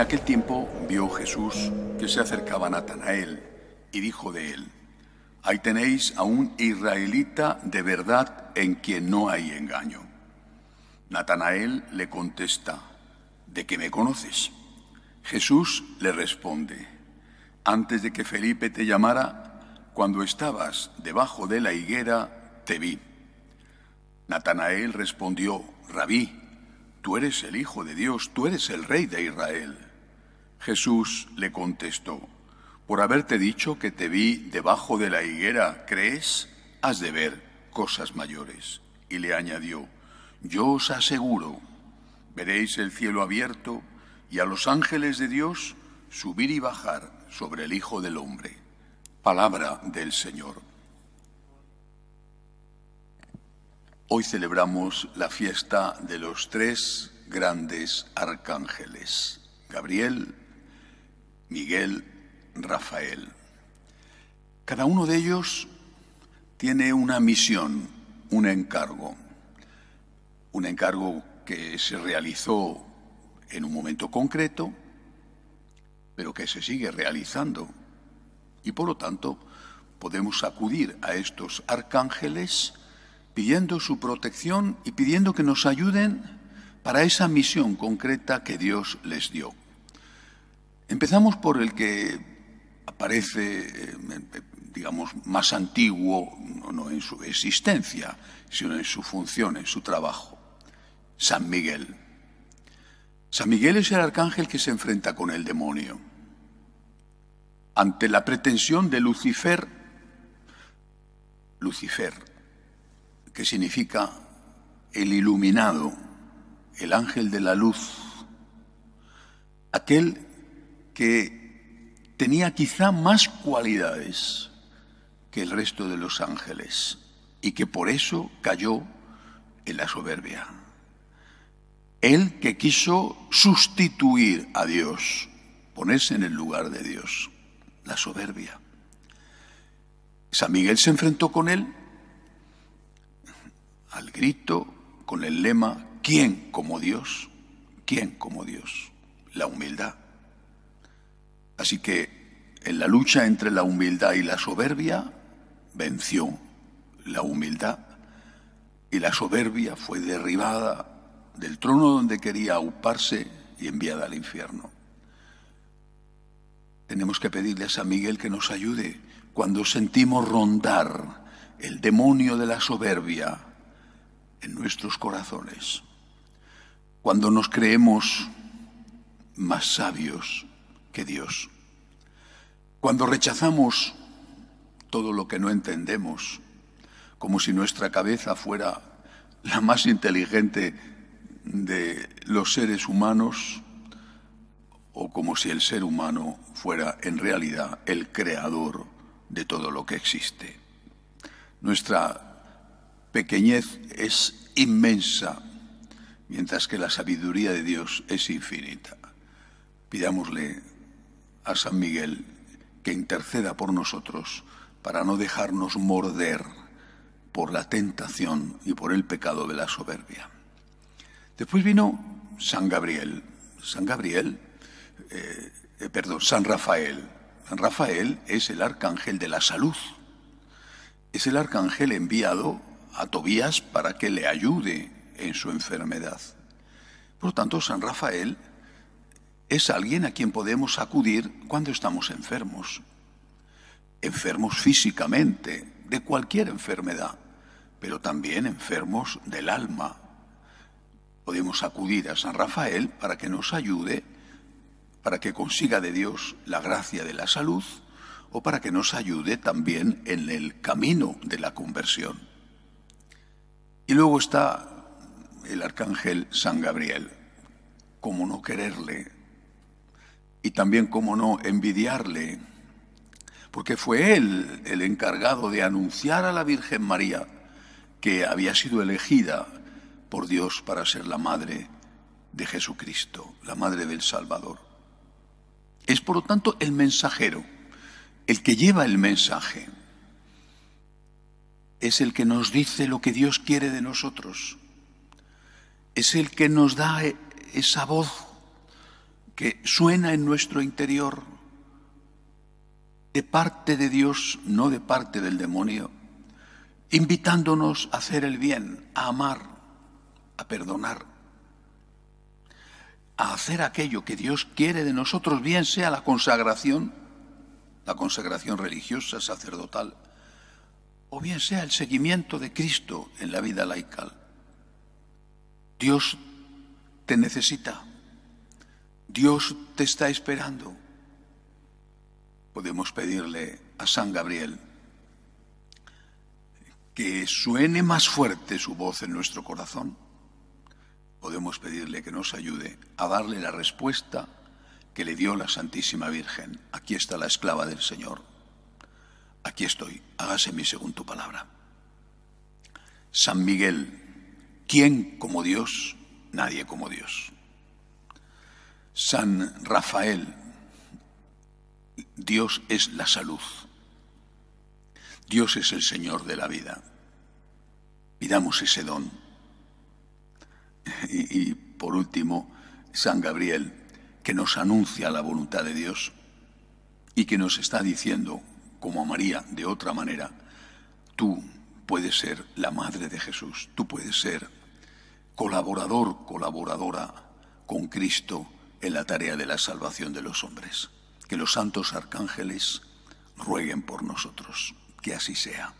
aquel tiempo vio Jesús que se acercaba a Natanael y dijo de él, Ahí tenéis a un israelita de verdad en quien no hay engaño. Natanael le contesta, ¿de qué me conoces? Jesús le responde, antes de que Felipe te llamara, cuando estabas debajo de la higuera, te vi. Natanael respondió, Rabí, tú eres el Hijo de Dios, tú eres el Rey de Israel. Jesús le contestó, por haberte dicho que te vi debajo de la higuera, ¿crees? Has de ver cosas mayores. Y le añadió, yo os aseguro, veréis el cielo abierto y a los ángeles de Dios subir y bajar sobre el Hijo del Hombre. Palabra del Señor. Hoy celebramos la fiesta de los tres grandes arcángeles, Gabriel, Miguel, Rafael. Cada uno de ellos tiene una misión, un encargo, un encargo que se realizó en un momento concreto, pero que se sigue realizando. Y por lo tanto, podemos acudir a estos arcángeles pidiendo su protección y pidiendo que nos ayuden para esa misión concreta que Dios les dio. Empezamos por el que aparece, eh, eh, digamos, más antiguo, no en su existencia, sino en su función, en su trabajo, San Miguel. San Miguel es el arcángel que se enfrenta con el demonio. Ante la pretensión de Lucifer, Lucifer, que significa el iluminado, el ángel de la luz, aquel que tenía quizá más cualidades que el resto de los ángeles y que por eso cayó en la soberbia. Él que quiso sustituir a Dios, ponerse en el lugar de Dios, la soberbia. San Miguel se enfrentó con él al grito, con el lema, ¿quién como Dios? ¿quién como Dios? La humildad. Así que en la lucha entre la humildad y la soberbia venció la humildad y la soberbia fue derribada del trono donde quería auparse y enviada al infierno. Tenemos que pedirle a San Miguel que nos ayude cuando sentimos rondar el demonio de la soberbia en nuestros corazones, cuando nos creemos más sabios que Dios. Cuando rechazamos todo lo que no entendemos, como si nuestra cabeza fuera la más inteligente de los seres humanos, o como si el ser humano fuera en realidad el creador de todo lo que existe. Nuestra pequeñez es inmensa, mientras que la sabiduría de Dios es infinita. Pidámosle a San Miguel que interceda por nosotros para no dejarnos morder por la tentación y por el pecado de la soberbia. Después vino San Gabriel, San Gabriel, eh, eh, perdón, San Rafael. San Rafael es el arcángel de la salud. Es el arcángel enviado a Tobías para que le ayude en su enfermedad. Por lo tanto, San Rafael es alguien a quien podemos acudir cuando estamos enfermos. Enfermos físicamente, de cualquier enfermedad, pero también enfermos del alma. Podemos acudir a San Rafael para que nos ayude, para que consiga de Dios la gracia de la salud o para que nos ayude también en el camino de la conversión. Y luego está el arcángel San Gabriel. ¿Cómo no quererle? y también, cómo no, envidiarle, porque fue él el encargado de anunciar a la Virgen María que había sido elegida por Dios para ser la madre de Jesucristo, la madre del Salvador. Es por lo tanto el mensajero, el que lleva el mensaje, es el que nos dice lo que Dios quiere de nosotros, es el que nos da e, esa voz que suena en nuestro interior de parte de Dios, no de parte del demonio, invitándonos a hacer el bien, a amar, a perdonar, a hacer aquello que Dios quiere de nosotros, bien sea la consagración, la consagración religiosa, sacerdotal, o bien sea el seguimiento de Cristo en la vida laical. Dios te necesita. Dios te está esperando. Podemos pedirle a San Gabriel que suene más fuerte su voz en nuestro corazón. Podemos pedirle que nos ayude a darle la respuesta que le dio la Santísima Virgen. Aquí está la esclava del Señor. Aquí estoy. Hágase mi según tu palabra. San Miguel, ¿quién como Dios? Nadie como Dios. San Rafael, Dios es la salud. Dios es el Señor de la vida. Pidamos ese don. Y, por último, San Gabriel, que nos anuncia la voluntad de Dios y que nos está diciendo, como a María, de otra manera, tú puedes ser la madre de Jesús, tú puedes ser colaborador, colaboradora con Cristo en la tarea de la salvación de los hombres. Que los santos arcángeles rueguen por nosotros. Que así sea.